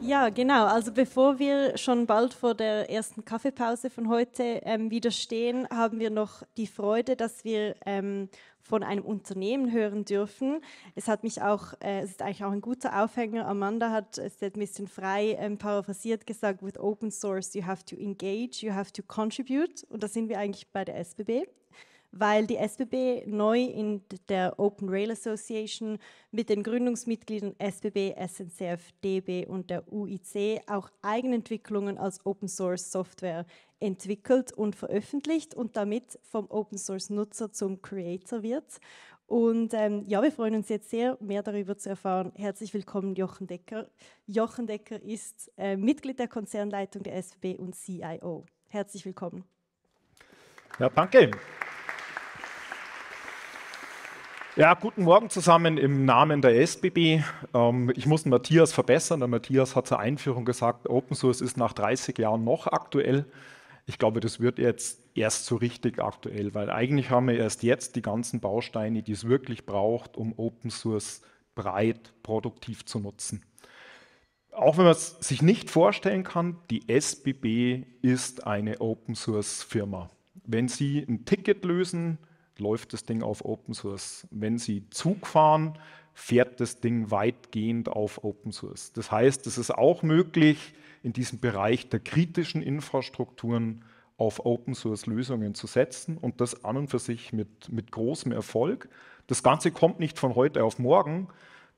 Ja, genau. Also bevor wir schon bald vor der ersten Kaffeepause von heute ähm, wieder stehen, haben wir noch die Freude, dass wir ähm, von einem Unternehmen hören dürfen. Es hat mich auch, äh, es ist eigentlich auch ein guter Aufhänger. Amanda hat es ein bisschen frei ähm, paraphrasiert gesagt: With Open Source you have to engage, you have to contribute. Und da sind wir eigentlich bei der SBB weil die SBB neu in der Open Rail Association mit den Gründungsmitgliedern SBB, SNCF, DB und der UIC auch Eigenentwicklungen als Open Source Software entwickelt und veröffentlicht und damit vom Open Source Nutzer zum Creator wird. Und ähm, ja, wir freuen uns jetzt sehr, mehr darüber zu erfahren. Herzlich willkommen, Jochen Decker. Jochen Decker ist äh, Mitglied der Konzernleitung der SBB und CIO. Herzlich willkommen. Ja, danke. Ja, guten Morgen zusammen im Namen der SBB. Ähm, ich muss Matthias verbessern. Der Matthias hat zur Einführung gesagt, Open Source ist nach 30 Jahren noch aktuell. Ich glaube, das wird jetzt erst so richtig aktuell, weil eigentlich haben wir erst jetzt die ganzen Bausteine, die es wirklich braucht, um Open Source breit produktiv zu nutzen. Auch wenn man es sich nicht vorstellen kann, die SBB ist eine Open Source Firma. Wenn Sie ein Ticket lösen, läuft das Ding auf Open Source. Wenn Sie Zug fahren, fährt das Ding weitgehend auf Open Source. Das heißt, es ist auch möglich, in diesem Bereich der kritischen Infrastrukturen auf Open Source Lösungen zu setzen und das an und für sich mit, mit großem Erfolg. Das Ganze kommt nicht von heute auf morgen,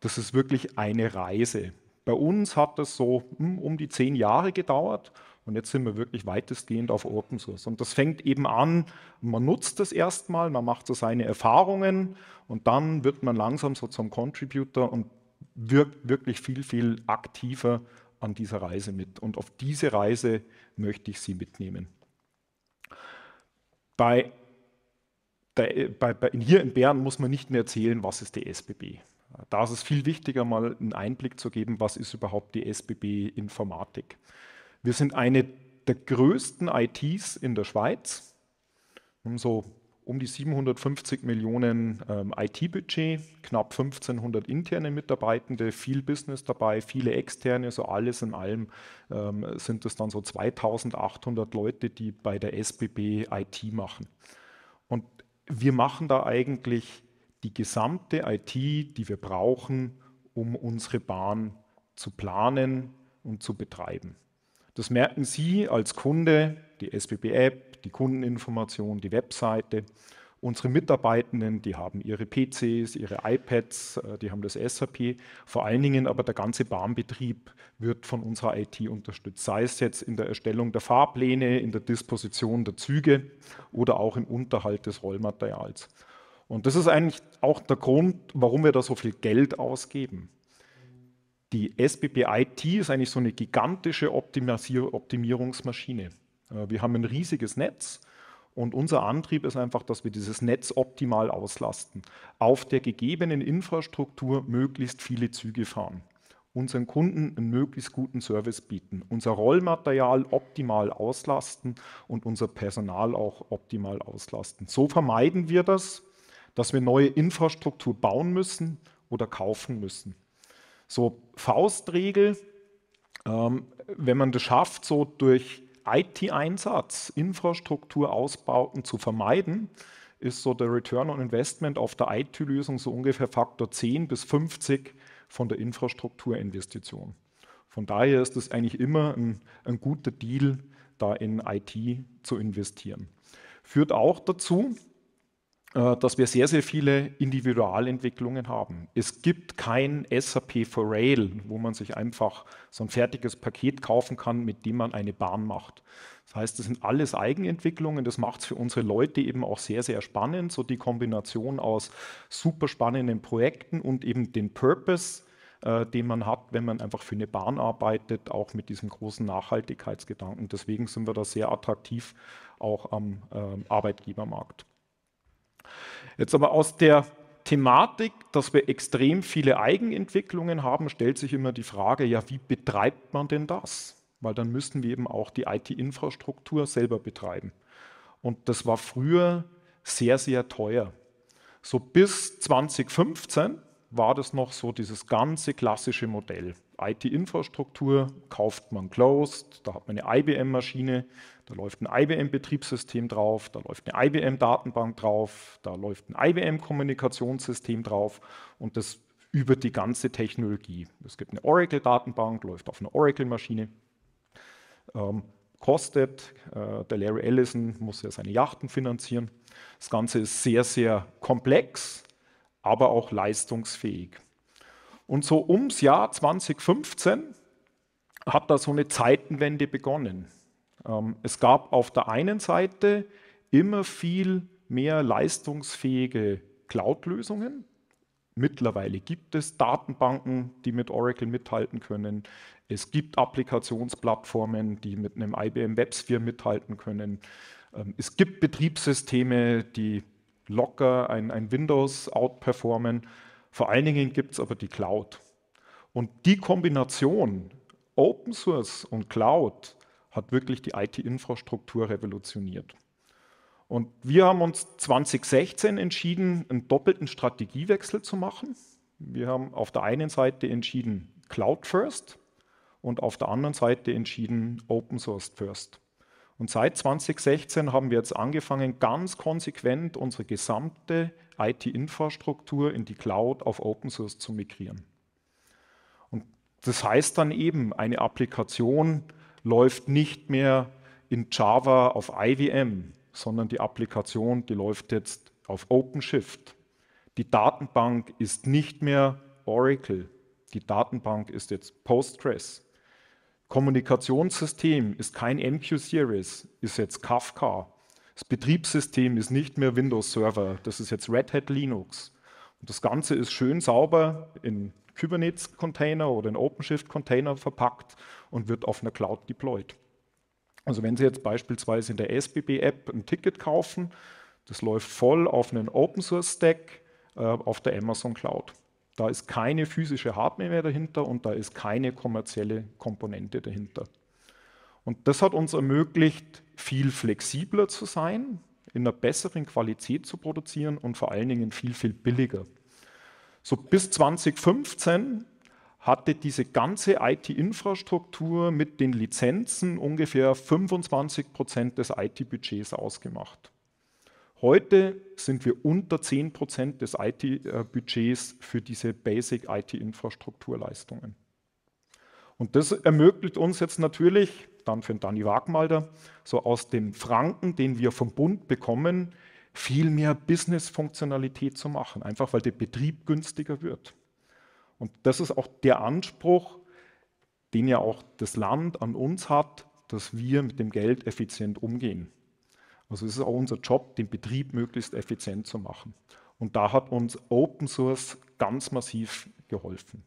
das ist wirklich eine Reise. Bei uns hat das so hm, um die zehn Jahre gedauert und jetzt sind wir wirklich weitestgehend auf Open Source. Und das fängt eben an, man nutzt das erstmal, man macht so seine Erfahrungen und dann wird man langsam so zum Contributor und wirkt wirklich viel, viel aktiver an dieser Reise mit. Und auf diese Reise möchte ich Sie mitnehmen. Bei, bei, bei, hier in Bern muss man nicht mehr erzählen, was ist die SBB. Da ist es viel wichtiger, mal einen Einblick zu geben, was ist überhaupt die SBB Informatik. Wir sind eine der größten ITs in der Schweiz. haben so um die 750 Millionen ähm, IT-Budget, knapp 1500 interne Mitarbeitende, viel Business dabei, viele externe, so alles in allem ähm, sind es dann so 2800 Leute, die bei der SBB IT machen. Und wir machen da eigentlich die gesamte IT, die wir brauchen, um unsere Bahn zu planen und zu betreiben. Das merken Sie als Kunde, die SBB-App, die Kundeninformation, die Webseite. Unsere Mitarbeitenden, die haben ihre PCs, ihre iPads, äh, die haben das SAP. Vor allen Dingen aber der ganze Bahnbetrieb wird von unserer IT unterstützt, sei es jetzt in der Erstellung der Fahrpläne, in der Disposition der Züge oder auch im Unterhalt des Rollmaterials. Und das ist eigentlich auch der Grund, warum wir da so viel Geld ausgeben die SBB-IT ist eigentlich so eine gigantische Optimisier Optimierungsmaschine. Äh, wir haben ein riesiges Netz und unser Antrieb ist einfach, dass wir dieses Netz optimal auslasten, auf der gegebenen Infrastruktur möglichst viele Züge fahren, unseren Kunden einen möglichst guten Service bieten, unser Rollmaterial optimal auslasten und unser Personal auch optimal auslasten. So vermeiden wir das, dass wir neue Infrastruktur bauen müssen oder kaufen müssen so Faustregel, ähm, wenn man das schafft, so durch IT-Einsatz Infrastrukturausbauten zu vermeiden, ist so der Return on Investment auf der IT-Lösung so ungefähr Faktor 10 bis 50 von der Infrastrukturinvestition. Von daher ist es eigentlich immer ein, ein guter Deal, da in IT zu investieren. Führt auch dazu, äh, dass wir sehr, sehr viele Individualentwicklungen haben. Es gibt kein SAP for Rail, wo man sich einfach so ein fertiges Paket kaufen kann, mit dem man eine Bahn macht. Das heißt, das sind alles Eigenentwicklungen. Das macht es für unsere Leute eben auch sehr, sehr spannend. So die Kombination aus super spannenden Projekten und eben den Purpose, äh, den man hat, wenn man einfach für eine Bahn arbeitet, auch mit diesem großen Nachhaltigkeitsgedanken. Deswegen sind wir da sehr attraktiv auch am äh, Arbeitgebermarkt. Jetzt aber aus der Thematik, dass wir extrem viele Eigenentwicklungen haben, stellt sich immer die Frage, ja, wie betreibt man denn das? Weil dann müssten wir eben auch die IT-Infrastruktur selber betreiben. Und das war früher sehr, sehr teuer. So bis 2015 war das noch so dieses ganze klassische Modell. IT-Infrastruktur, kauft man Closed, da hat man eine IBM-Maschine, da läuft ein IBM-Betriebssystem drauf, da läuft eine IBM-Datenbank drauf, da läuft ein IBM-Kommunikationssystem drauf und das über die ganze Technologie. Es gibt eine Oracle-Datenbank, läuft auf einer Oracle-Maschine. Ähm, kostet. Äh, der Larry Ellison muss ja seine Yachten finanzieren. Das Ganze ist sehr, sehr komplex, aber auch leistungsfähig. Und so ums Jahr 2015 hat da so eine Zeitenwende begonnen. Ähm, es gab auf der einen Seite immer viel mehr leistungsfähige Cloud-Lösungen. Mittlerweile gibt es Datenbanken, die mit Oracle mithalten können. Es gibt Applikationsplattformen, die mit einem IBM WebSphere mithalten können. Ähm, es gibt Betriebssysteme, die locker ein, ein Windows outperformen. Vor allen Dingen gibt es aber die Cloud. Und die Kombination Open Source und Cloud hat wirklich die IT-Infrastruktur revolutioniert. Und wir haben uns 2016 entschieden, einen doppelten Strategiewechsel zu machen. Wir haben auf der einen Seite entschieden Cloud First und auf der anderen Seite entschieden Open Source First. Und seit 2016 haben wir jetzt angefangen, ganz konsequent unsere gesamte IT-Infrastruktur in die Cloud auf Open Source zu migrieren. Und das heißt dann eben, eine Applikation läuft nicht mehr in Java auf IBM, sondern die Applikation, die läuft jetzt auf OpenShift. Die Datenbank ist nicht mehr Oracle, die Datenbank ist jetzt Postgres. Kommunikationssystem ist kein MQ-Series, ist jetzt Kafka. Das Betriebssystem ist nicht mehr Windows Server, das ist jetzt Red Hat Linux. Und das Ganze ist schön sauber in Kubernetes-Container oder in OpenShift-Container verpackt und wird auf einer Cloud deployed. Also wenn Sie jetzt beispielsweise in der SBB-App ein Ticket kaufen, das läuft voll auf einen Open-Source-Stack äh, auf der Amazon Cloud. Da ist keine physische Hardware mehr dahinter und da ist keine kommerzielle Komponente dahinter. Und das hat uns ermöglicht, viel flexibler zu sein, in einer besseren Qualität zu produzieren und vor allen Dingen viel, viel billiger. So bis 2015 hatte diese ganze IT-Infrastruktur mit den Lizenzen ungefähr 25 Prozent des IT-Budgets ausgemacht. Heute sind wir unter 10% des IT-Budgets für diese Basic-IT-Infrastrukturleistungen. Und das ermöglicht uns jetzt natürlich, dann für Dani Wagmalder, so aus dem Franken, den wir vom Bund bekommen, viel mehr Business-Funktionalität zu machen, einfach weil der Betrieb günstiger wird. Und das ist auch der Anspruch, den ja auch das Land an uns hat, dass wir mit dem Geld effizient umgehen. Also es ist auch unser Job, den Betrieb möglichst effizient zu machen. Und da hat uns Open Source ganz massiv geholfen.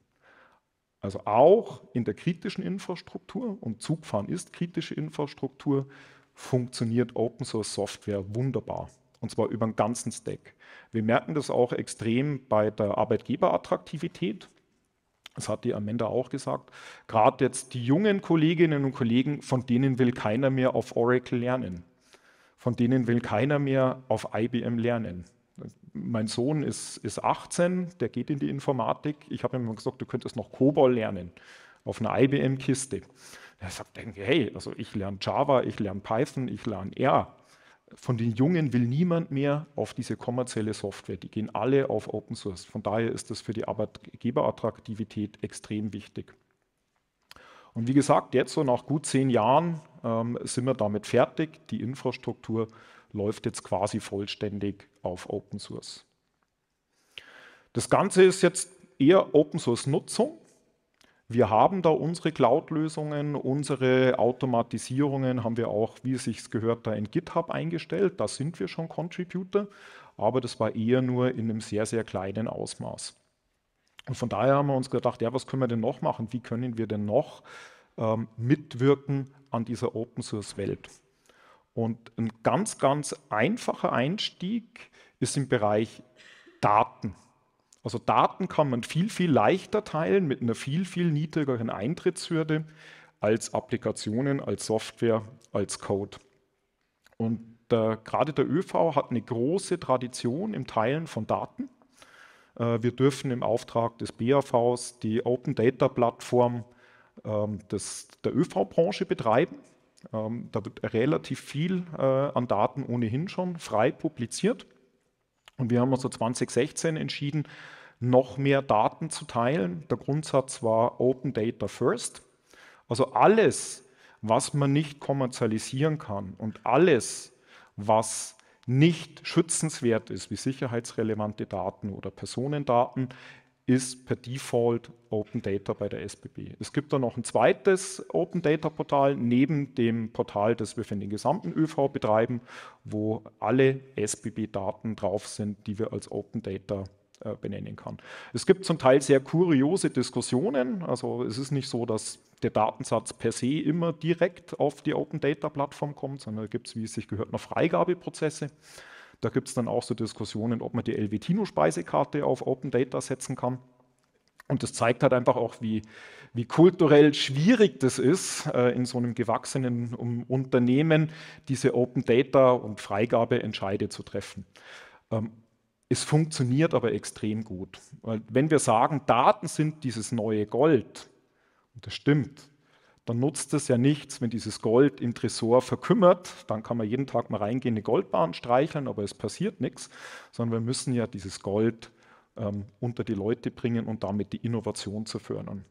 Also auch in der kritischen Infrastruktur, und Zugfahren ist kritische Infrastruktur, funktioniert Open Source Software wunderbar. Und zwar über den ganzen Stack. Wir merken das auch extrem bei der Arbeitgeberattraktivität. Das hat die Amanda auch gesagt. Gerade jetzt die jungen Kolleginnen und Kollegen, von denen will keiner mehr auf Oracle lernen von denen will keiner mehr auf IBM lernen. Mein Sohn ist, ist 18, der geht in die Informatik. Ich habe ihm gesagt, du könntest noch COBOL lernen auf einer IBM-Kiste. Er sagt, hey, also ich lerne Java, ich lerne Python, ich lerne R. Von den Jungen will niemand mehr auf diese kommerzielle Software. Die gehen alle auf Open Source. Von daher ist das für die Arbeitgeberattraktivität extrem wichtig. Und wie gesagt, jetzt so nach gut zehn Jahren ähm, sind wir damit fertig. Die Infrastruktur läuft jetzt quasi vollständig auf Open Source. Das Ganze ist jetzt eher Open Source Nutzung. Wir haben da unsere Cloud-Lösungen, unsere Automatisierungen haben wir auch, wie es sich gehört, da in GitHub eingestellt. Da sind wir schon Contributor, aber das war eher nur in einem sehr, sehr kleinen Ausmaß. Und von daher haben wir uns gedacht, ja, was können wir denn noch machen? Wie können wir denn noch ähm, mitwirken an dieser Open Source Welt? Und ein ganz, ganz einfacher Einstieg ist im Bereich Daten. Also Daten kann man viel, viel leichter teilen mit einer viel, viel niedrigeren Eintrittshürde als Applikationen, als Software, als Code. Und äh, gerade der ÖV hat eine große Tradition im Teilen von Daten. Äh, wir dürfen im Auftrag des BAVs die Open Data Plattform ähm, des, der ÖV-Branche betreiben. Ähm, da wird relativ viel äh, an Daten ohnehin schon frei publiziert. Und wir haben also 2016 entschieden, noch mehr Daten zu teilen. Der Grundsatz war Open Data First. Also alles, was man nicht kommerzialisieren kann und alles, was nicht schützenswert ist, wie sicherheitsrelevante Daten oder Personendaten, ist per Default Open Data bei der SBB. Es gibt da noch ein zweites Open Data Portal neben dem Portal, das wir für den gesamten ÖV betreiben, wo alle SBB-Daten drauf sind, die wir als Open Data äh, benennen kann. Es gibt zum Teil sehr kuriose Diskussionen. Also es ist nicht so, dass der Datensatz per se immer direkt auf die Open Data Plattform kommt, sondern da gibt es, wie es sich gehört, noch Freigabeprozesse. Da gibt es dann auch so Diskussionen, ob man die Elvetino-Speisekarte auf Open Data setzen kann. Und das zeigt halt einfach auch, wie, wie kulturell schwierig das ist, äh, in so einem gewachsenen um Unternehmen diese Open Data und Freigabeentscheide zu treffen. Ähm, es funktioniert aber extrem gut. Weil wenn wir sagen, Daten sind dieses neue Gold, und das stimmt, dann nutzt es ja nichts, wenn dieses Gold im Tresor verkümmert. Dann kann man jeden Tag mal reingehen, eine Goldbahn streicheln, aber es passiert nichts, sondern wir müssen ja dieses Gold ähm, unter die Leute bringen und damit die Innovation zu fördern.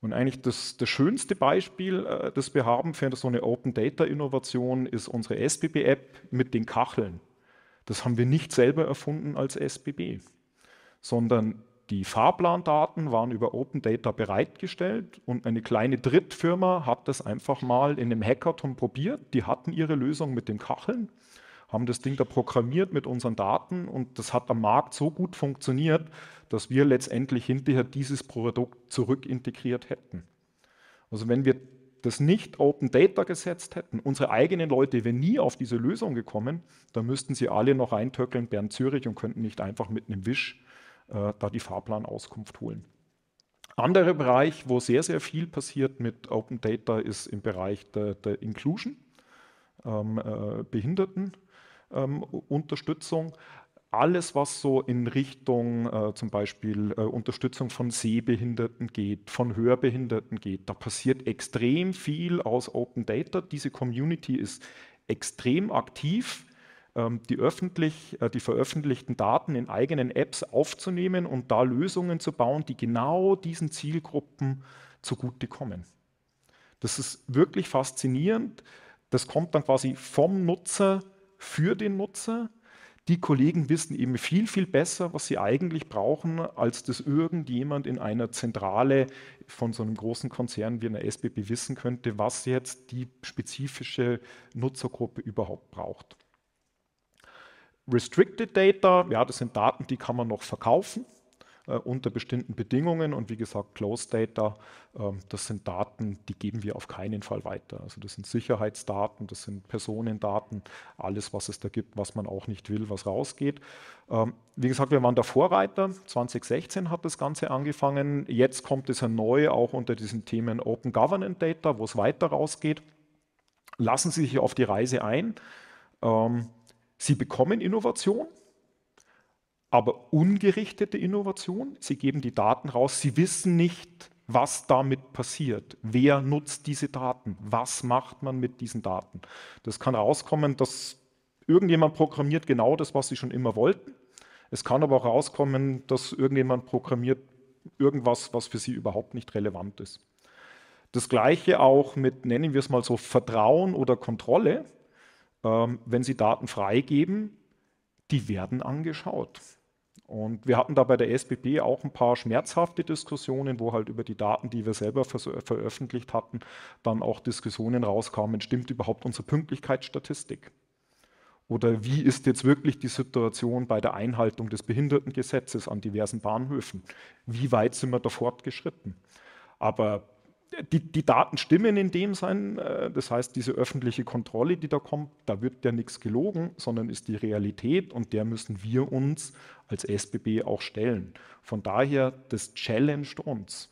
Und eigentlich das, das schönste Beispiel, äh, das wir haben für so eine Open Data Innovation, ist unsere SBB-App mit den Kacheln. Das haben wir nicht selber erfunden als SBB, sondern die Fahrplandaten waren über Open Data bereitgestellt und eine kleine Drittfirma hat das einfach mal in einem Hackathon probiert. Die hatten ihre Lösung mit den Kacheln, haben das Ding da programmiert mit unseren Daten und das hat am Markt so gut funktioniert, dass wir letztendlich hinterher dieses Produkt zurückintegriert hätten. Also wenn wir das nicht Open Data gesetzt hätten, unsere eigenen Leute wären nie auf diese Lösung gekommen, dann müssten sie alle noch reintöckeln Bern Zürich und könnten nicht einfach mit einem Wisch äh, da die Fahrplanauskunft holen. Anderer Bereich, wo sehr, sehr viel passiert mit Open Data, ist im Bereich der, der Inclusion, ähm, äh, Behindertenunterstützung. Ähm, alles, was so in Richtung äh, zum Beispiel äh, Unterstützung von Sehbehinderten geht, von Hörbehinderten geht, da passiert extrem viel aus Open Data. Diese Community ist extrem aktiv, ähm, die, öffentlich, äh, die veröffentlichten Daten in eigenen Apps aufzunehmen und da Lösungen zu bauen, die genau diesen Zielgruppen zugutekommen. Das ist wirklich faszinierend. Das kommt dann quasi vom Nutzer für den Nutzer die Kollegen wissen eben viel, viel besser, was sie eigentlich brauchen, als das irgendjemand in einer Zentrale von so einem großen Konzern wie einer SBB wissen könnte, was jetzt die spezifische Nutzergruppe überhaupt braucht. Restricted Data, ja, das sind Daten, die kann man noch verkaufen äh, unter bestimmten Bedingungen. Und wie gesagt, Closed Data, äh, das sind Daten, die geben wir auf keinen Fall weiter. Also das sind Sicherheitsdaten, das sind Personendaten, alles, was es da gibt, was man auch nicht will, was rausgeht. Ähm, wie gesagt, wir waren der Vorreiter. 2016 hat das Ganze angefangen. Jetzt kommt es ja neu auch unter diesen Themen Open Governance Data, wo es weiter rausgeht. Lassen Sie sich auf die Reise ein. Ähm, Sie bekommen Innovation, aber ungerichtete Innovation. Sie geben die Daten raus, sie wissen nicht, was damit passiert. Wer nutzt diese Daten? Was macht man mit diesen Daten? Das kann rauskommen, dass irgendjemand programmiert genau das, was sie schon immer wollten. Es kann aber auch rauskommen, dass irgendjemand programmiert irgendwas, was für sie überhaupt nicht relevant ist. Das gleiche auch mit, nennen wir es mal so, Vertrauen oder Kontrolle. Ähm, wenn Sie Daten freigeben, die werden angeschaut. Und wir hatten da bei der SBB auch ein paar schmerzhafte Diskussionen, wo halt über die Daten, die wir selber veröffentlicht hatten, dann auch Diskussionen rauskamen, stimmt überhaupt unsere Pünktlichkeitsstatistik? Oder wie ist jetzt wirklich die Situation bei der Einhaltung des Behindertengesetzes an diversen Bahnhöfen? Wie weit sind wir da fortgeschritten? Aber die, die, Daten stimmen in dem Sein. Äh, das heißt, diese öffentliche Kontrolle, die da kommt, da wird ja nichts gelogen, sondern ist die Realität und der müssen wir uns als SBB auch stellen. Von daher, das challenged uns.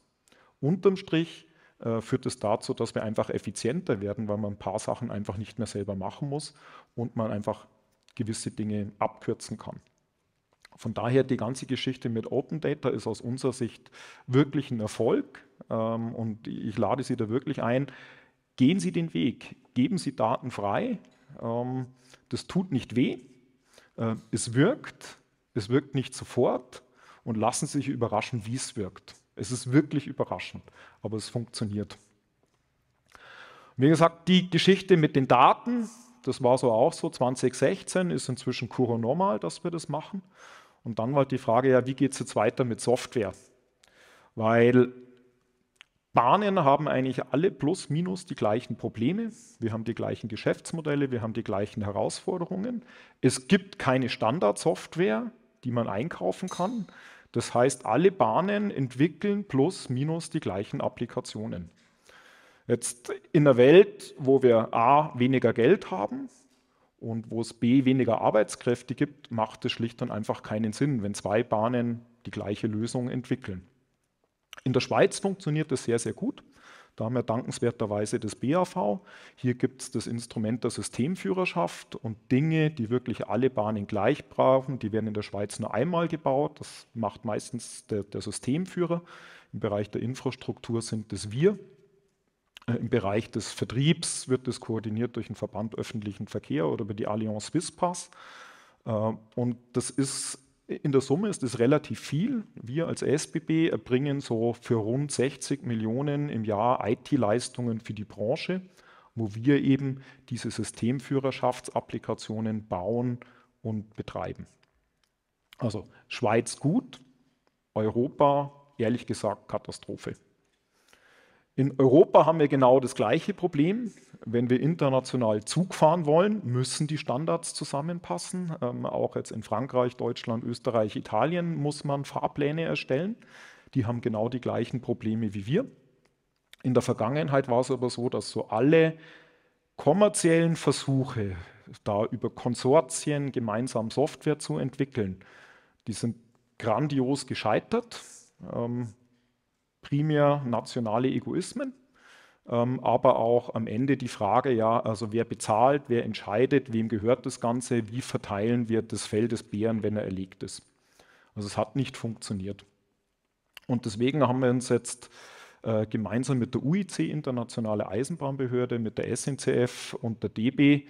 Unterm Strich äh, führt es dazu, dass wir einfach effizienter werden, weil man ein paar Sachen einfach nicht mehr selber machen muss und man einfach gewisse Dinge abkürzen kann. Von daher, die ganze Geschichte mit Open Data ist aus unserer Sicht wirklich ein Erfolg ähm, und ich lade Sie da wirklich ein, gehen Sie den Weg, geben Sie Daten frei, ähm, das tut nicht weh, äh, es wirkt, es wirkt nicht sofort und lassen Sie sich überraschen, wie es wirkt. Es ist wirklich überraschend, aber es funktioniert. Wie gesagt, die Geschichte mit den Daten, das war so auch so, 2016 ist inzwischen Kuro normal, dass wir das machen. Und dann war halt die Frage, ja, wie geht es jetzt weiter mit Software? Weil Bahnen haben eigentlich alle plus minus die gleichen Probleme. Wir haben die gleichen Geschäftsmodelle, wir haben die gleichen Herausforderungen. Es gibt keine Standardsoftware, die man einkaufen kann. Das heißt, alle Bahnen entwickeln plus minus die gleichen Applikationen. Jetzt in einer Welt, wo wir A weniger Geld haben und wo es B weniger Arbeitskräfte gibt, macht es schlicht und einfach keinen Sinn, wenn zwei Bahnen die gleiche Lösung entwickeln. In der Schweiz funktioniert das sehr, sehr gut. Da haben wir dankenswerterweise das BAV. Hier gibt es das Instrument der Systemführerschaft und Dinge, die wirklich alle Bahnen gleich brauchen, die werden in der Schweiz nur einmal gebaut. Das macht meistens der, der Systemführer. Im Bereich der Infrastruktur sind das wir. Äh, Im Bereich des Vertriebs wird das koordiniert durch den Verband öffentlichen Verkehr oder über die Allianz Swisspass. Äh, und das ist in der Summe ist es relativ viel. Wir als SBB erbringen so für rund 60 Millionen im Jahr IT-Leistungen für die Branche, wo wir eben diese Systemführerschaftsapplikationen bauen und betreiben. Also Schweiz gut, Europa ehrlich gesagt Katastrophe. In Europa haben wir genau das gleiche Problem. Wenn wir international Zug fahren wollen, müssen die Standards zusammenpassen. Ähm, auch jetzt in Frankreich, Deutschland, Österreich, Italien muss man Fahrpläne erstellen. Die haben genau die gleichen Probleme wie wir. In der Vergangenheit war es aber so, dass so alle kommerziellen Versuche, da über Konsortien gemeinsam Software zu entwickeln, die sind grandios gescheitert. Ähm, primär nationale Egoismen, ähm, aber auch am Ende die Frage, ja, also wer bezahlt, wer entscheidet, wem gehört das Ganze, wie verteilen wir das Fell des Bären, wenn er erlegt ist. Also es hat nicht funktioniert. Und deswegen haben wir uns jetzt äh, gemeinsam mit der UIC, Internationale Eisenbahnbehörde, mit der SNCF und der DB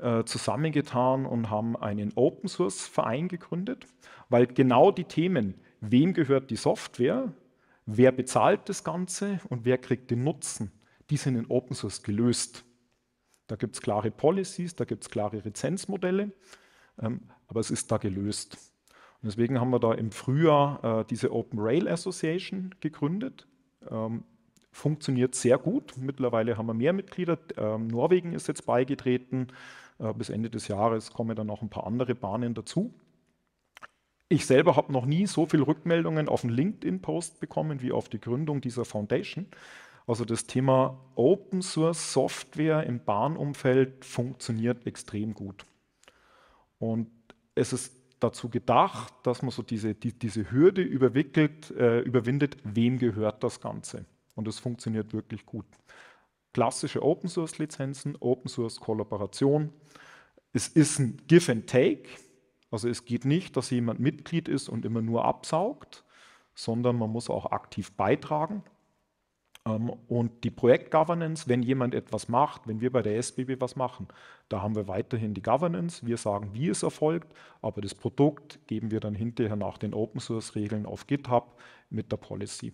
äh, zusammengetan und haben einen Open Source Verein gegründet, weil genau die Themen, wem gehört die Software, wer bezahlt das Ganze und wer kriegt den Nutzen, die sind in Open Source gelöst. Da gibt es klare Policies, da gibt es klare Rezenzmodelle, ähm, aber es ist da gelöst. Und deswegen haben wir da im Frühjahr äh, diese Open Rail Association gegründet. Ähm, funktioniert sehr gut. Mittlerweile haben wir mehr Mitglieder. Ähm, Norwegen ist jetzt beigetreten. Äh, bis Ende des Jahres kommen dann noch ein paar andere Bahnen dazu. Ich selber habe noch nie so viele Rückmeldungen auf einen LinkedIn-Post bekommen wie auf die Gründung dieser Foundation. Also das Thema Open Source Software im Bahnumfeld funktioniert extrem gut. Und es ist dazu gedacht, dass man so diese, die, diese Hürde überwickelt, äh, überwindet, wem gehört das Ganze. Und es funktioniert wirklich gut. Klassische Open Source Lizenzen, Open Source Kollaboration. Es ist ein Give and Take. Also es geht nicht, dass jemand Mitglied ist und immer nur absaugt, sondern man muss auch aktiv beitragen. Ähm, und die Projektgovernance, wenn jemand etwas macht, wenn wir bei der SBB was machen, da haben wir weiterhin die Governance. Wir sagen, wie es erfolgt, aber das Produkt geben wir dann hinterher nach den Open Source Regeln auf GitHub mit der Policy.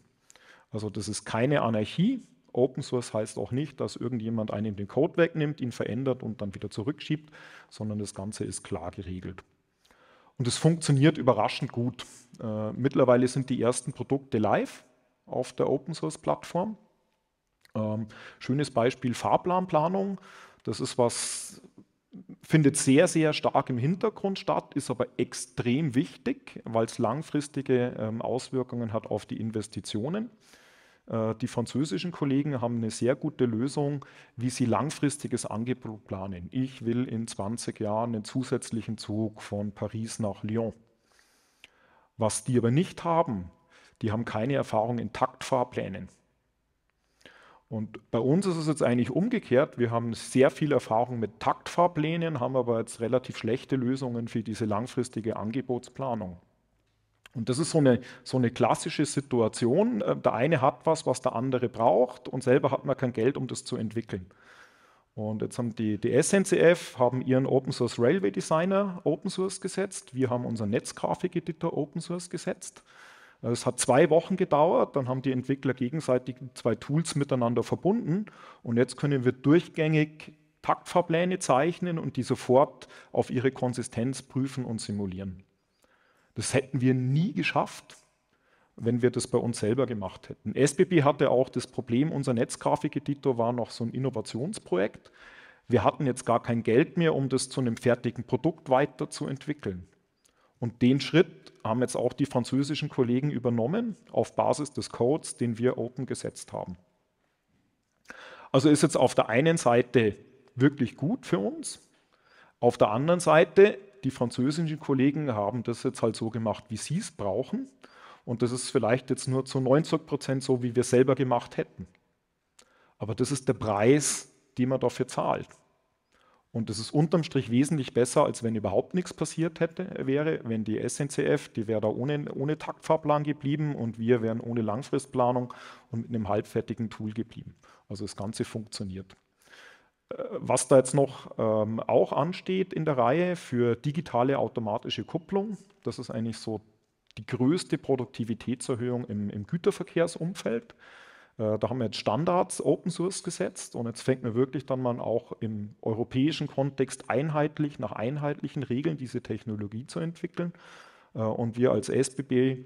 Also das ist keine Anarchie. Open Source heißt auch nicht, dass irgendjemand einem den Code wegnimmt, ihn verändert und dann wieder zurückschiebt, sondern das Ganze ist klar geregelt. Und es funktioniert überraschend gut. Äh, mittlerweile sind die ersten Produkte live auf der Open Source Plattform. Ähm, schönes Beispiel Fahrplanplanung. Das ist was, findet sehr, sehr stark im Hintergrund statt, ist aber extrem wichtig, weil es langfristige ähm, Auswirkungen hat auf die Investitionen. Äh, die französischen Kollegen haben eine sehr gute Lösung, wie sie langfristiges Angebot planen. Ich will in 20 Jahren einen zusätzlichen Zug von Paris nach Lyon. Was die aber nicht haben, die haben keine Erfahrung in Taktfahrplänen. Und bei uns ist es jetzt eigentlich umgekehrt. Wir haben sehr viel Erfahrung mit Taktfahrplänen, haben aber jetzt relativ schlechte Lösungen für diese langfristige Angebotsplanung. Und das ist so eine, so eine klassische Situation. Äh, der eine hat was, was der andere braucht und selber hat man kein Geld, um das zu entwickeln. Und jetzt haben die, die SNCF haben ihren Open Source Railway Designer Open Source gesetzt. Wir haben unseren Netzgrafikeditor Open Source gesetzt. Äh, es hat zwei Wochen gedauert, dann haben die Entwickler gegenseitig zwei Tools miteinander verbunden und jetzt können wir durchgängig Taktfahrpläne zeichnen und die sofort auf ihre Konsistenz prüfen und simulieren. Das hätten wir nie geschafft, wenn wir das bei uns selber gemacht hätten. SBB hatte auch das Problem, unser Netzgrafikeditor war noch so ein Innovationsprojekt. Wir hatten jetzt gar kein Geld mehr, um das zu einem fertigen Produkt weiterzuentwickeln. Und den Schritt haben jetzt auch die französischen Kollegen übernommen auf Basis des Codes, den wir open gesetzt haben. Also ist jetzt auf der einen Seite wirklich gut für uns. Auf der anderen Seite die französischen Kollegen haben das jetzt halt so gemacht, wie sie es brauchen. Und das ist vielleicht jetzt nur zu 90 Prozent so, wie wir es selber gemacht hätten. Aber das ist der Preis, den man dafür zahlt. Und das ist unterm Strich wesentlich besser, als wenn überhaupt nichts passiert hätte, wäre, wenn die SNCF, die wäre da ohne, ohne Taktfahrplan geblieben und wir wären ohne Langfristplanung und mit einem halbfertigen Tool geblieben. Also das Ganze funktioniert. Was da jetzt noch ähm, auch ansteht in der Reihe für digitale automatische Kupplung, das ist eigentlich so die größte Produktivitätserhöhung im, im Güterverkehrsumfeld. Äh, da haben wir jetzt Standards Open Source gesetzt und jetzt fängt man wirklich dann mal auch im europäischen Kontext einheitlich nach einheitlichen Regeln diese Technologie zu entwickeln. Äh, und wir als SBB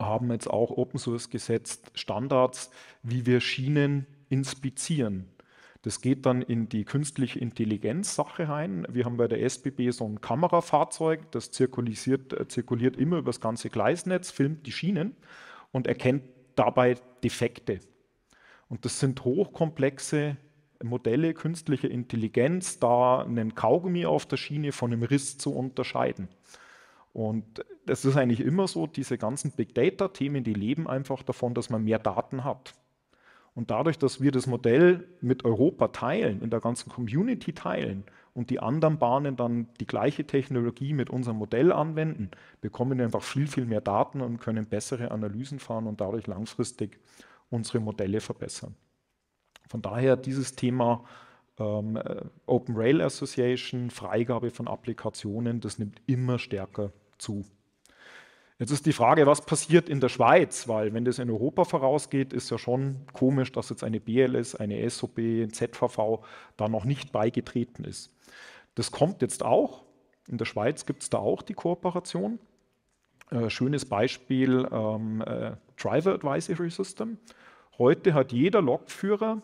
haben jetzt auch Open Source gesetzt Standards, wie wir Schienen inspizieren das geht dann in die künstliche Intelligenz-Sache rein. Wir haben bei der SBB so ein Kamerafahrzeug, das zirkulisiert, äh, zirkuliert immer über das ganze Gleisnetz, filmt die Schienen und erkennt dabei Defekte. Und das sind hochkomplexe Modelle, künstlicher Intelligenz, da einen Kaugummi auf der Schiene von einem Riss zu unterscheiden. Und das ist eigentlich immer so, diese ganzen Big Data-Themen, die leben einfach davon, dass man mehr Daten hat. Und dadurch, dass wir das Modell mit Europa teilen, in der ganzen Community teilen und die anderen Bahnen dann die gleiche Technologie mit unserem Modell anwenden, bekommen wir einfach viel, viel mehr Daten und können bessere Analysen fahren und dadurch langfristig unsere Modelle verbessern. Von daher dieses Thema ähm, Open Rail Association, Freigabe von Applikationen, das nimmt immer stärker zu. Jetzt ist die Frage, was passiert in der Schweiz? Weil wenn das in Europa vorausgeht, ist ja schon komisch, dass jetzt eine BLS, eine SOB, ein ZVV da noch nicht beigetreten ist. Das kommt jetzt auch. In der Schweiz gibt es da auch die Kooperation. Äh, schönes Beispiel, ähm, äh, Driver Advisory System. Heute hat jeder Lokführer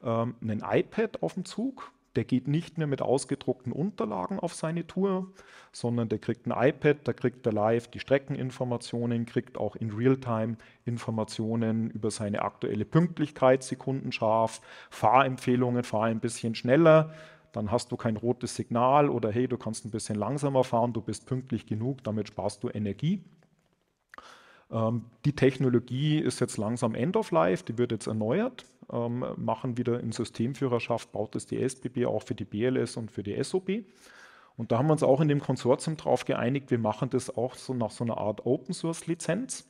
ähm, ein iPad auf dem Zug der geht nicht mehr mit ausgedruckten Unterlagen auf seine Tour, sondern der kriegt ein iPad, da kriegt er live die Streckeninformationen, kriegt auch in Realtime Informationen über seine aktuelle Pünktlichkeit, sekundenscharf, Fahrempfehlungen, fahr ein bisschen schneller, dann hast du kein rotes Signal oder hey, du kannst ein bisschen langsamer fahren, du bist pünktlich genug, damit sparst du Energie. Ähm, die Technologie ist jetzt langsam End of Life, die wird jetzt erneuert, ähm, machen wieder in Systemführerschaft, baut es die SBB auch für die BLS und für die SOB. Und da haben wir uns auch in dem Konsortium drauf geeinigt, wir machen das auch so nach so einer Art Open Source Lizenz,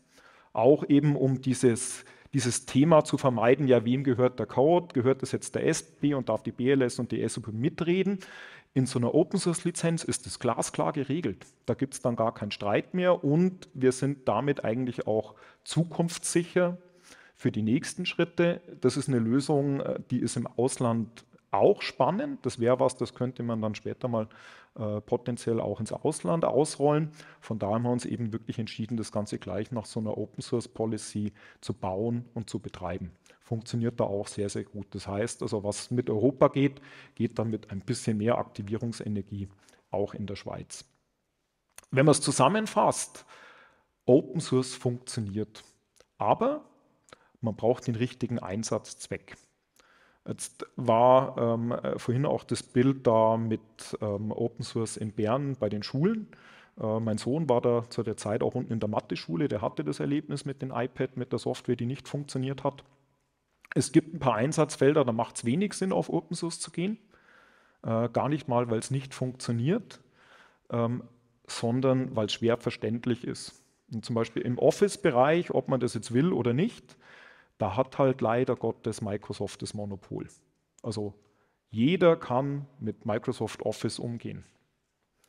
auch eben um dieses dieses Thema zu vermeiden, ja, wem gehört der Code, gehört das jetzt der SB und darf die BLS und die SUP mitreden. In so einer Open Source Lizenz ist das glasklar geregelt. Da gibt es dann gar keinen Streit mehr und wir sind damit eigentlich auch zukunftssicher für die nächsten Schritte. Das ist eine Lösung, äh, die ist im Ausland auch spannend. Das wäre was, das könnte man dann später mal äh, potenziell auch ins Ausland ausrollen. Von daher haben wir uns eben wirklich entschieden, das Ganze gleich nach so einer Open Source Policy zu bauen und zu betreiben. Funktioniert da auch sehr, sehr gut. Das heißt also, was mit Europa geht, geht dann mit ein bisschen mehr Aktivierungsenergie auch in der Schweiz. Wenn man es zusammenfasst, Open Source funktioniert, aber man braucht den richtigen Einsatzzweck. Jetzt war ähm, äh, vorhin auch das Bild da mit ähm, Open Source in Bern bei den Schulen. Äh, mein Sohn war da zu der Zeit auch unten in der Mathe-Schule, der hatte das Erlebnis mit dem iPad, mit der Software, die nicht funktioniert hat. Es gibt ein paar Einsatzfelder, da macht es wenig Sinn, auf Open Source zu gehen. Äh, gar nicht mal, weil es nicht funktioniert, ähm, sondern weil es schwer verständlich ist. Und zum Beispiel im Office-Bereich, ob man das jetzt will oder nicht, da hat halt leider Gottes Microsoft das Monopol. Also jeder kann mit Microsoft Office umgehen.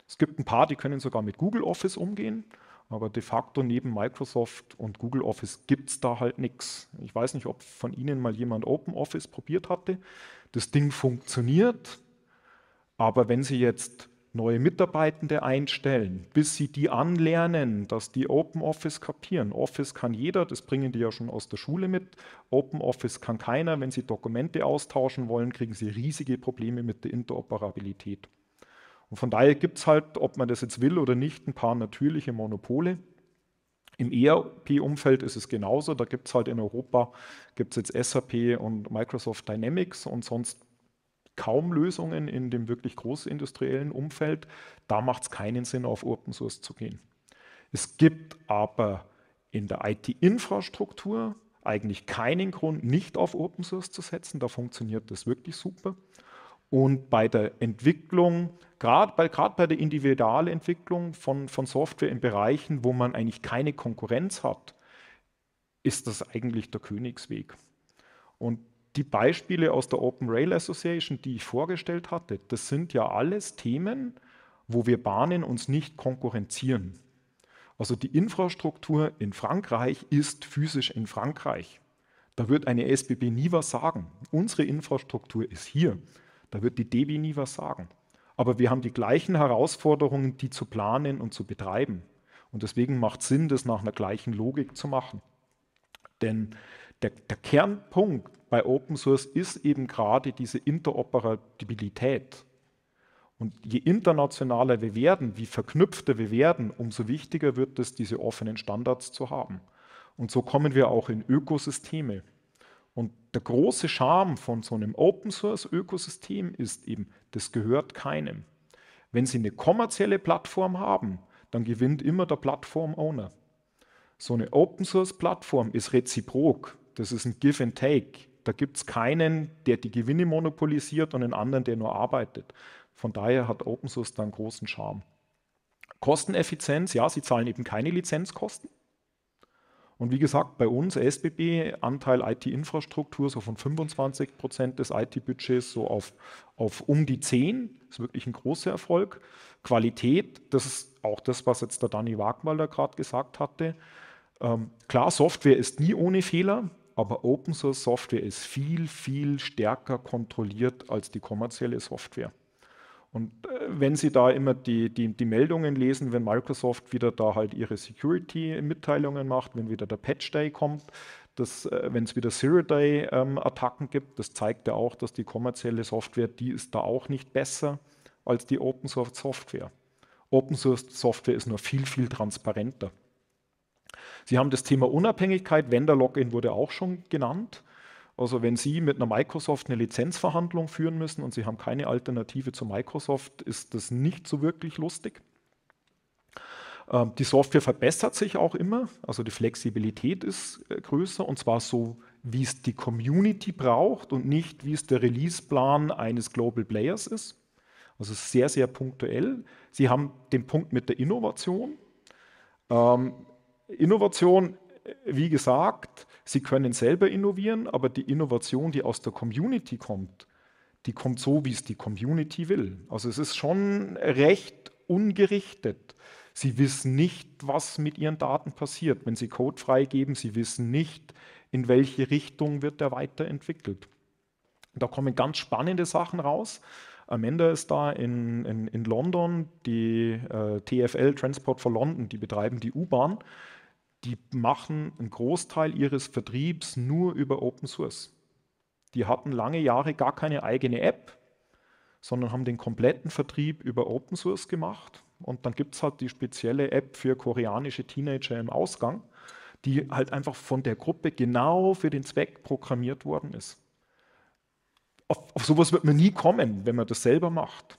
Es gibt ein paar, die können sogar mit Google Office umgehen, aber de facto neben Microsoft und Google Office gibt es da halt nichts. Ich weiß nicht, ob von Ihnen mal jemand Open Office probiert hatte. Das Ding funktioniert, aber wenn Sie jetzt neue Mitarbeitende einstellen, bis sie die anlernen, dass die Open Office kapieren. Office kann jeder, das bringen die ja schon aus der Schule mit. Open Office kann keiner. Wenn sie Dokumente austauschen wollen, kriegen sie riesige Probleme mit der Interoperabilität. Und von daher gibt es halt, ob man das jetzt will oder nicht, ein paar natürliche Monopole. Im ERP-Umfeld ist es genauso. Da gibt es halt in Europa gibt's jetzt SAP und Microsoft Dynamics und sonst kaum Lösungen in dem wirklich großindustriellen Umfeld. Da macht es keinen Sinn, auf Open Source zu gehen. Es gibt aber in der IT-Infrastruktur eigentlich keinen Grund, nicht auf Open Source zu setzen. Da funktioniert das wirklich super. Und bei der Entwicklung, gerade bei, bei der Individualentwicklung von, von Software in Bereichen, wo man eigentlich keine Konkurrenz hat, ist das eigentlich der Königsweg. Und die Beispiele aus der Open Rail Association, die ich vorgestellt hatte, das sind ja alles Themen, wo wir Bahnen uns nicht konkurrenzieren. Also die Infrastruktur in Frankreich ist physisch in Frankreich. Da wird eine SBB nie was sagen. Unsere Infrastruktur ist hier. Da wird die DB nie was sagen. Aber wir haben die gleichen Herausforderungen, die zu planen und zu betreiben. Und deswegen macht es Sinn, das nach einer gleichen Logik zu machen. Denn der, der Kernpunkt bei Open Source ist eben gerade diese Interoperabilität. Und je internationaler wir werden, wie verknüpfter wir werden, umso wichtiger wird es, diese offenen Standards zu haben. Und so kommen wir auch in Ökosysteme. Und der große Charme von so einem Open Source Ökosystem ist eben, das gehört keinem. Wenn Sie eine kommerzielle Plattform haben, dann gewinnt immer der Plattform Owner. So eine Open Source Plattform ist reziprok. Das ist ein Give and Take. Da gibt es keinen, der die Gewinne monopolisiert und einen anderen, der nur arbeitet. Von daher hat Open Source dann großen Charme. Kosteneffizienz, ja, sie zahlen eben keine Lizenzkosten. Und wie gesagt, bei uns SBB Anteil IT-Infrastruktur so von 25 Prozent des IT-Budgets so auf, auf um die 10, ist wirklich ein großer Erfolg. Qualität, das ist auch das, was jetzt der Danny Wagwalder gerade gesagt hatte. Ähm, klar, Software ist nie ohne Fehler. Aber Open Source Software ist viel, viel stärker kontrolliert als die kommerzielle Software. Und äh, wenn Sie da immer die, die, die, Meldungen lesen, wenn Microsoft wieder da halt ihre Security-Mitteilungen macht, wenn wieder der Patch-Day kommt, äh, wenn es wieder Zero-Day-Attacken ähm, gibt, das zeigt ja auch, dass die kommerzielle Software, die ist da auch nicht besser als die Open-Source-Software. Open-Source-Software ist nur viel, viel transparenter. Sie haben das Thema Unabhängigkeit, Vendor-Login wurde auch schon genannt. Also wenn Sie mit einer Microsoft eine Lizenzverhandlung führen müssen und Sie haben keine Alternative zu Microsoft, ist das nicht so wirklich lustig. Ähm, die Software verbessert sich auch immer, also die Flexibilität ist äh, größer und zwar so, wie es die Community braucht und nicht, wie es der Release-Plan eines Global Players ist. Also sehr, sehr punktuell. Sie haben den Punkt mit der Innovation. Ähm, Innovation, äh, wie gesagt, Sie können selber innovieren, aber die Innovation, die aus der Community kommt, die kommt so, wie es die Community will. Also es ist schon recht ungerichtet. Sie wissen nicht, was mit ihren Daten passiert, wenn sie Code freigeben. Sie wissen nicht, in welche Richtung wird der weiterentwickelt. Da kommen ganz spannende Sachen raus. Amanda ist da in, in, in London, die äh, TfL, Transport for London, die betreiben die U-Bahn die machen einen Großteil ihres Vertriebs nur über Open Source. Die hatten lange Jahre gar keine eigene App, sondern haben den kompletten Vertrieb über Open Source gemacht. Und dann gibt es halt die spezielle App für koreanische Teenager im Ausgang, die halt einfach von der Gruppe genau für den Zweck programmiert worden ist. Auf, auf sowas wird man nie kommen, wenn man das selber macht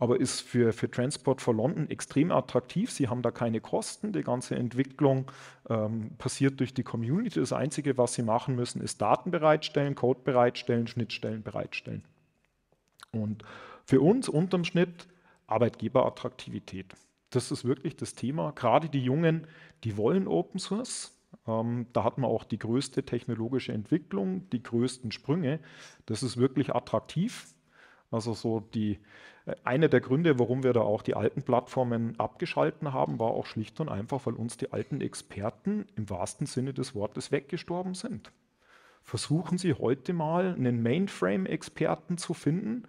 aber ist für, für Transport for London extrem attraktiv. Sie haben da keine Kosten. Die ganze Entwicklung ähm, passiert durch die Community. Das Einzige, was Sie machen müssen, ist Daten bereitstellen, Code bereitstellen, Schnittstellen bereitstellen. Und für uns unterm Schnitt Arbeitgeberattraktivität. Das ist wirklich das Thema. Gerade die Jungen, die wollen Open Source. Ähm, da hat man auch die größte technologische Entwicklung, die größten Sprünge. Das ist wirklich attraktiv. Also so die, äh, eine der Gründe, warum wir da auch die alten Plattformen abgeschalten haben, war auch schlicht und einfach, weil uns die alten Experten im wahrsten Sinne des Wortes weggestorben sind. Versuchen Sie heute mal, einen Mainframe-Experten zu finden.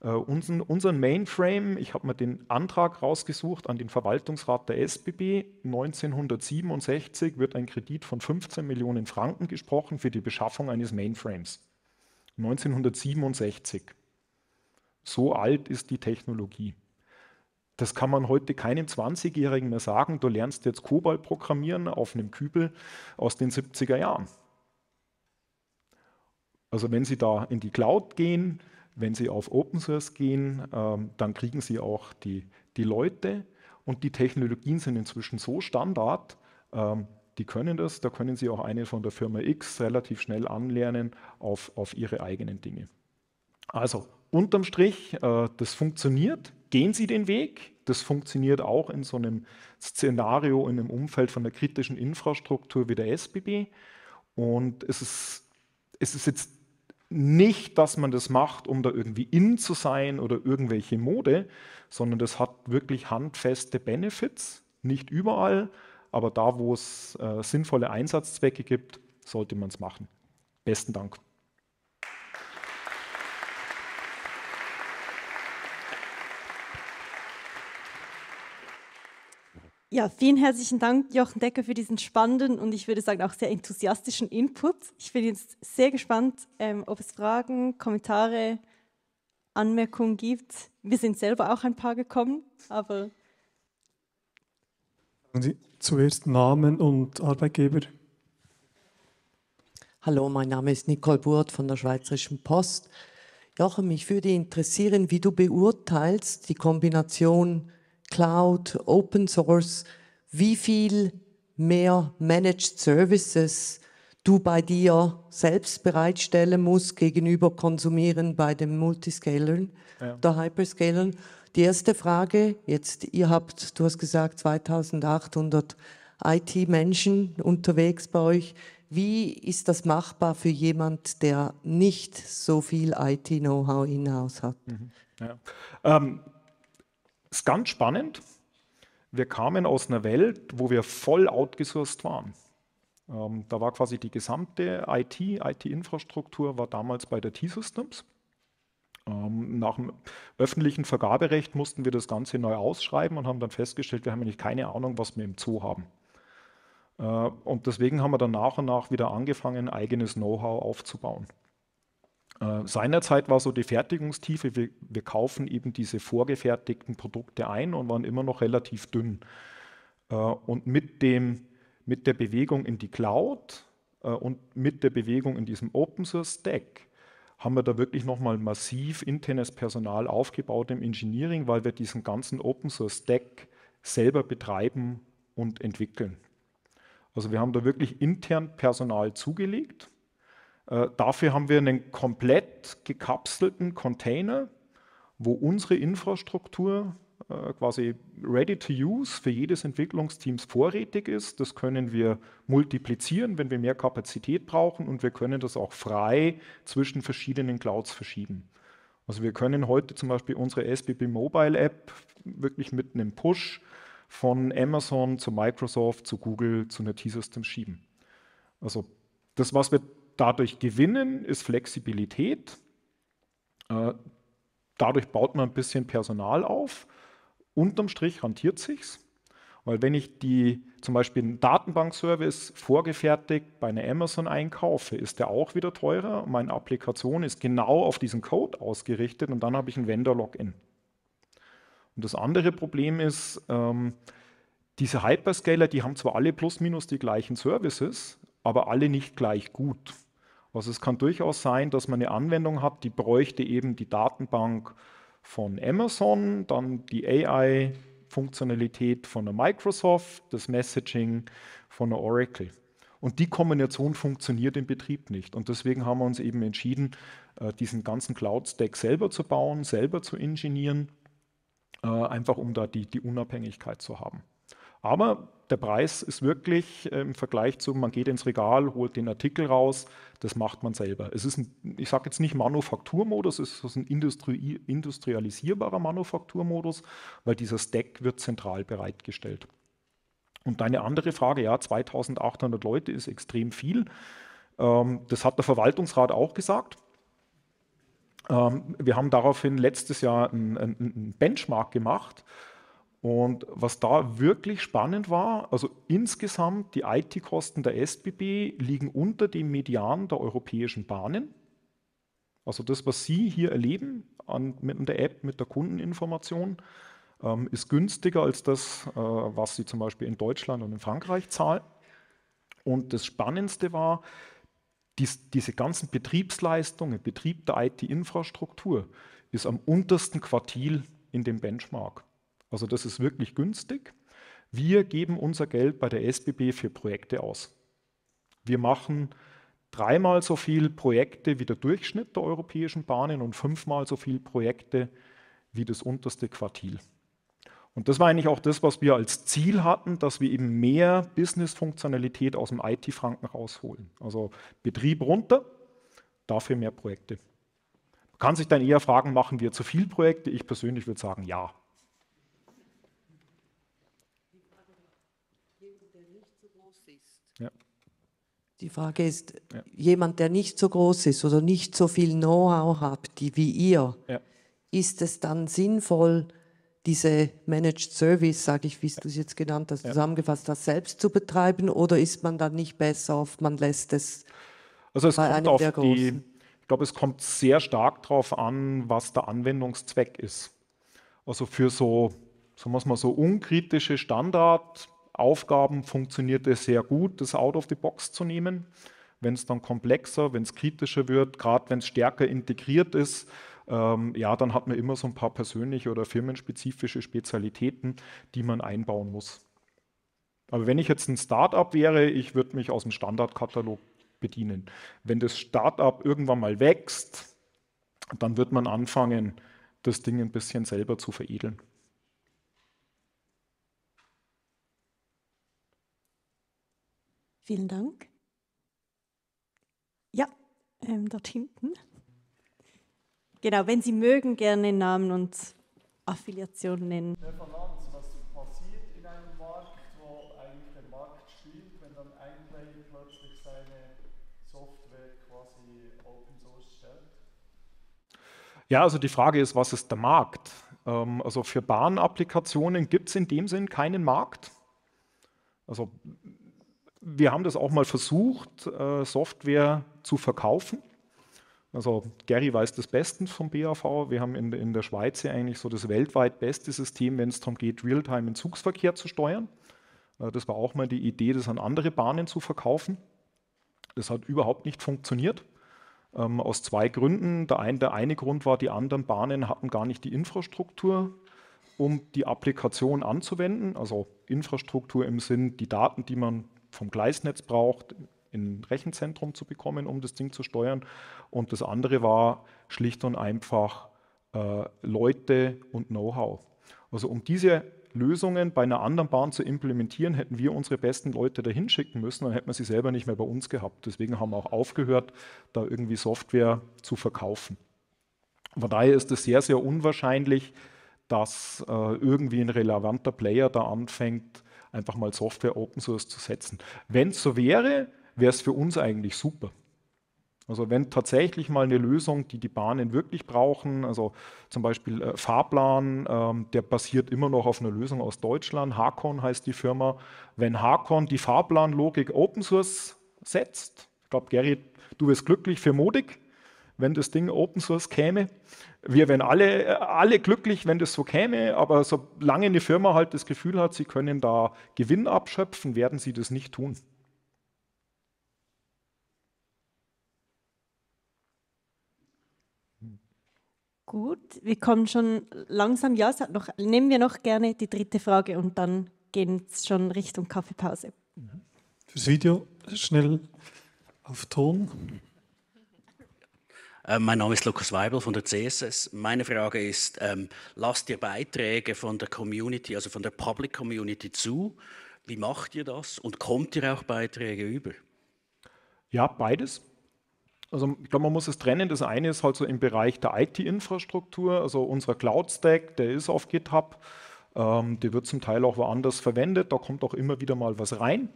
Uh, äh, unseren, unseren Mainframe, ich habe mir den Antrag rausgesucht an den Verwaltungsrat der SBB, 1967 wird ein Kredit von 15 Millionen Franken gesprochen für die Beschaffung eines Mainframes. 1967. So alt ist die Technologie. Das kann man heute keinem 20-Jährigen mehr sagen, du lernst jetzt Kobalt programmieren auf einem Kübel aus den 70er Jahren. Also wenn Sie da in die Cloud gehen, wenn Sie auf Open Source gehen, ähm, dann kriegen Sie auch die, die Leute und die Technologien sind inzwischen so Standard, ähm, die können das, da können Sie auch eine von der Firma X relativ schnell anlernen auf, auf Ihre eigenen Dinge. Also unterm Strich, äh, das funktioniert, gehen Sie den Weg. Das funktioniert auch in so einem Szenario, in einem Umfeld von der kritischen Infrastruktur wie der SBB. Und es ist, es ist jetzt nicht, dass man das macht, um da irgendwie in zu sein oder irgendwelche Mode, sondern das hat wirklich handfeste Benefits. Nicht überall, aber da, wo es äh, sinnvolle Einsatzzwecke gibt, sollte man es machen. Besten Dank. Ja, vielen herzlichen Dank, Jochen Decker, für diesen spannenden und ich würde sagen auch sehr enthusiastischen Input. Ich bin jetzt sehr gespannt, ähm, ob es Fragen, Kommentare, Anmerkungen gibt. Wir sind selber auch ein paar gekommen, aber. Sie zuerst Namen und Arbeitgeber. Hallo, mein Name ist Nicole Burt von der Schweizerischen Post. Jochen, mich würde interessieren, wie du beurteilst die Kombination Cloud, Open Source, wie viel mehr Managed Services du bei dir selbst bereitstellen musst gegenüber Konsumieren bei den Multiscalern, ja. der Hyperscalern. Die erste Frage, jetzt ihr habt, du hast gesagt, 2800 IT-Menschen unterwegs bei euch. Wie ist das machbar für jemand, der nicht so viel IT-Know-how in-house hat? Mhm. Ja. Ähm, ist ganz spannend. Wir kamen aus einer Welt, wo wir voll outgesourced waren. Ähm, da war quasi die gesamte IT, IT-Infrastruktur war damals bei der T-Systems. Ähm, nach dem öffentlichen Vergaberecht mussten wir das Ganze neu ausschreiben und haben dann festgestellt, wir haben eigentlich keine Ahnung, was wir im Zoo haben. Äh, und deswegen haben wir dann nach und nach wieder angefangen, eigenes Know-how aufzubauen. Äh, seinerzeit war so die Fertigungstiefe, wir, wir, kaufen eben diese vorgefertigten Produkte ein und waren immer noch relativ dünn. Äh, und mit, dem, mit der Bewegung in die Cloud äh, und mit der Bewegung in diesem Open Source Stack haben wir da wirklich nochmal massiv internes Personal aufgebaut im Engineering, weil wir diesen ganzen Open Source Stack selber betreiben und entwickeln. Also wir haben da wirklich intern Personal zugelegt äh, dafür haben wir einen komplett gekapselten Container, wo unsere Infrastruktur äh, quasi ready to use für jedes Entwicklungsteams vorrätig ist. Das können wir multiplizieren, wenn wir mehr Kapazität brauchen und wir können das auch frei zwischen verschiedenen Clouds verschieben. Also wir können heute zum Beispiel unsere SBB Mobile App wirklich mit einem Push von Amazon zu Microsoft, zu Google, zu einer t system schieben. Also das, was wir dadurch gewinnen ist Flexibilität. Äh, dadurch baut man ein bisschen Personal auf. Unterm Strich rentiert sich's. Weil wenn ich die zum Beispiel einen Datenbankservice vorgefertigt bei einer Amazon einkaufe, ist der auch wieder teurer. Meine Applikation ist genau auf diesen Code ausgerichtet und dann habe ich ein Vendor-Login. Und das andere Problem ist, ähm, diese Hyperscaler, die haben zwar alle plus minus die gleichen Services, aber alle nicht gleich gut. Also es kann durchaus sein, dass man eine Anwendung hat, die bräuchte eben die Datenbank von Amazon, dann die AI-Funktionalität von der Microsoft, das Messaging von der Oracle. Und die Kombination funktioniert im Betrieb nicht. Und deswegen haben wir uns eben entschieden, äh, diesen ganzen Cloud-Stack selber zu bauen, selber zu ingenieren, äh, einfach um da die, die Unabhängigkeit zu haben. Aber der Preis ist wirklich äh, im Vergleich zu, man geht ins Regal, holt den Artikel raus, das macht man selber. Es ist, ein, ich sage jetzt nicht Manufakturmodus, es ist ein Industrie, industrialisierbarer Manufakturmodus, weil dieser Stack wird zentral bereitgestellt. Und deine andere Frage, ja, 2800 Leute ist extrem viel. Ähm, das hat der Verwaltungsrat auch gesagt. Ähm, wir haben daraufhin letztes Jahr einen Benchmark gemacht und was da wirklich spannend war, also insgesamt die IT-Kosten der SBB liegen unter dem Median der europäischen Bahnen. Also das, was Sie hier erleben an, mit der App, mit der Kundeninformation, ähm, ist günstiger als das, äh, was Sie zum Beispiel in Deutschland und in Frankreich zahlen. Und das Spannendste war, dies, diese ganzen Betriebsleistungen, Betrieb der IT-Infrastruktur ist am untersten Quartil in dem Benchmark. Also das ist wirklich günstig. Wir geben unser Geld bei der SBB für Projekte aus. Wir machen dreimal so viel Projekte wie der Durchschnitt der europäischen Bahnen und fünfmal so viel Projekte wie das unterste Quartil. Und das war eigentlich auch das, was wir als Ziel hatten, dass wir eben mehr Business-Funktionalität aus dem IT-Franken rausholen. Also Betrieb runter, dafür mehr Projekte. Man kann sich dann eher Fragen, machen wir zu viel Projekte? Ich persönlich würde sagen, ja, Die Frage ist, ja. jemand, der nicht so groß ist oder nicht so viel Know-how hat die, wie ihr, ja. ist es dann sinnvoll, diese Managed Service, sage ich, wie ja. du es jetzt genannt hast, zusammengefasst das selbst zu betreiben oder ist man dann nicht besser auf, man lässt es also es bei kommt einem auf der großen? Die, ich glaube, es kommt sehr stark darauf an, was der Anwendungszweck ist. Also für so, sagen wir mal so, unkritische Standard- Aufgaben funktioniert es sehr gut, das out of the box zu nehmen. Wenn es dann komplexer, wenn es kritischer wird, gerade wenn es stärker integriert ist, ähm, ja, dann hat man immer so ein paar persönliche oder firmenspezifische Spezialitäten, die man einbauen muss. Aber wenn ich jetzt ein Startup wäre, ich würde mich aus dem Standardkatalog bedienen. Wenn das Startup irgendwann mal wächst, dann wird man anfangen, das Ding ein bisschen selber zu veredeln. Vielen Dank. Ja, ähm, dort hinten. Genau, wenn Sie mögen, gerne Namen und Affiliationen nennen. Ja, also die Frage ist, was ist der Markt? Ähm, also für Bahnapplikationen gibt es in dem Sinn keinen Markt. Also wir haben das auch mal versucht, äh, Software zu verkaufen. Also Gary weiß das Besten vom BAV. Wir haben in, in der Schweiz ja eigentlich so das weltweit beste System, wenn es darum geht, Realtime-Entzugsverkehr zu steuern. Äh, das war auch mal die Idee, das an andere Bahnen zu verkaufen. Das hat überhaupt nicht funktioniert. Ähm, aus zwei Gründen. Der, ein, der eine Grund war, die anderen Bahnen hatten gar nicht die Infrastruktur um die Applikation anzuwenden, also Infrastruktur im Sinn, die Daten, die man vom Gleisnetz braucht, in ein Rechenzentrum zu bekommen, um das Ding zu steuern. Und das andere war schlicht und einfach äh, Leute und Know-how. Also um diese Lösungen bei einer anderen Bahn zu implementieren, hätten wir unsere besten Leute dahin schicken müssen, dann hätten wir sie selber nicht mehr bei uns gehabt. Deswegen haben wir auch aufgehört, da irgendwie Software zu verkaufen. Von daher ist es sehr, sehr unwahrscheinlich, dass äh, irgendwie ein relevanter Player da anfängt, einfach mal Software Open Source zu setzen. Wenn es so wäre, wäre es für uns eigentlich super. Also wenn tatsächlich mal eine Lösung, die die Bahnen wirklich brauchen, also zum Beispiel äh, Fahrplan, ähm, der basiert immer noch auf einer Lösung aus Deutschland, Hakon heißt die Firma. Wenn Hakon die Fahrplanlogik Open Source setzt, ich glaube, Gerrit, du wirst glücklich für Modig, wenn das Ding Open Source käme, wir wären alle, alle glücklich, wenn das so käme, aber solange eine Firma halt das Gefühl hat, sie können da Gewinn abschöpfen, werden sie das nicht tun. Gut, wir kommen schon langsam. Ja, noch, nehmen wir noch gerne die dritte Frage und dann gehen es schon Richtung Kaffeepause. Mhm. Fürs Video schnell auf Ton. Äh, mein Name ist Lukas Weibel von der CSS. Meine Frage ist, ähm, lasst ihr Beiträge von der Community, also von der Public Community zu? Wie macht ihr das und kommt ihr auch Beiträge über? Ja, beides. Also ich glaube, man muss es trennen. Das eine ist halt so im Bereich der IT-Infrastruktur, also unser Cloud-Stack, der ist auf GitHub. Ähm, der wird zum Teil auch woanders verwendet. Da kommt auch immer wieder mal was rein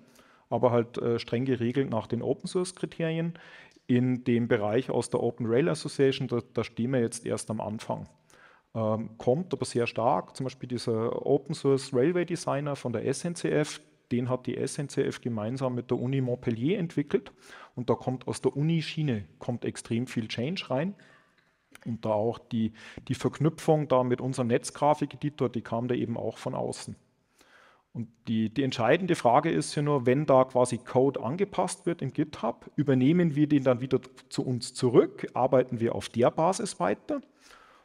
aber halt äh, streng geregelt nach den Open Source Kriterien in dem Bereich aus der Open Rail Association, da, da stehen wir jetzt erst am Anfang. Ähm, kommt aber sehr stark, zum Beispiel dieser Open Source Railway Designer von der SNCF, den hat die SNCF gemeinsam mit der Uni Montpellier entwickelt und da kommt aus der Unischiene kommt extrem viel Change rein. Und da auch die, die Verknüpfung da mit unserem Netzgrafikeditor, die kam da eben auch von außen. Und die, die entscheidende Frage ist ja nur, wenn da quasi Code angepasst wird in GitHub, übernehmen wir den dann wieder zu uns zurück, arbeiten wir auf der Basis weiter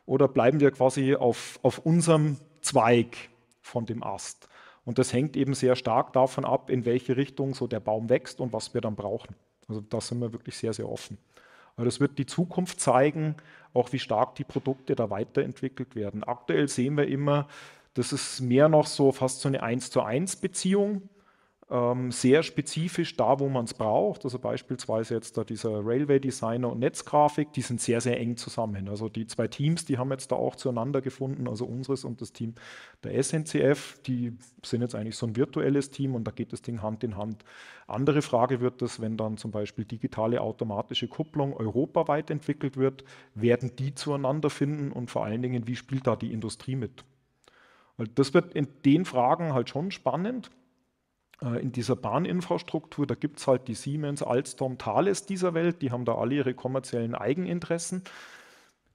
oder bleiben wir quasi auf, auf unserem Zweig von dem Ast? Und das hängt eben sehr stark davon ab, in welche Richtung so der Baum wächst und was wir dann brauchen. Also da sind wir wirklich sehr, sehr offen. Aber das wird die Zukunft zeigen, auch wie stark die Produkte da weiterentwickelt werden. Aktuell sehen wir immer, das ist mehr noch so fast so eine 1 zu 1 Beziehung, ähm, sehr spezifisch da, wo man es braucht. Also beispielsweise jetzt da dieser Railway-Designer und Netzgrafik, die sind sehr, sehr eng zusammen. Also die zwei Teams, die haben jetzt da auch zueinander gefunden, also unseres und das Team der SNCF, die sind jetzt eigentlich so ein virtuelles Team und da geht das Ding Hand in Hand. Andere Frage wird das, wenn dann zum Beispiel digitale automatische Kupplung europaweit entwickelt wird, werden die zueinander finden und vor allen Dingen, wie spielt da die Industrie mit? Weil das wird in den Fragen halt schon spannend. Äh, in dieser Bahninfrastruktur, da gibt es halt die Siemens, Alstom, Thales dieser Welt, die haben da alle ihre kommerziellen Eigeninteressen.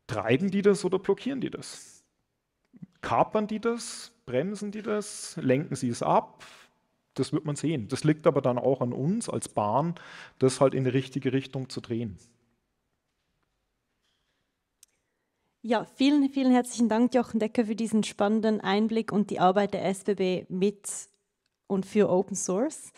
Treiben die das oder blockieren die das? Kapern die das? Bremsen die das? Lenken sie es ab? Das wird man sehen. Das liegt aber dann auch an uns als Bahn, das halt in die richtige Richtung zu drehen. Ja, vielen, vielen herzlichen Dank, Jochen Decker, für diesen spannenden Einblick und die Arbeit der SBB mit und für Open Source.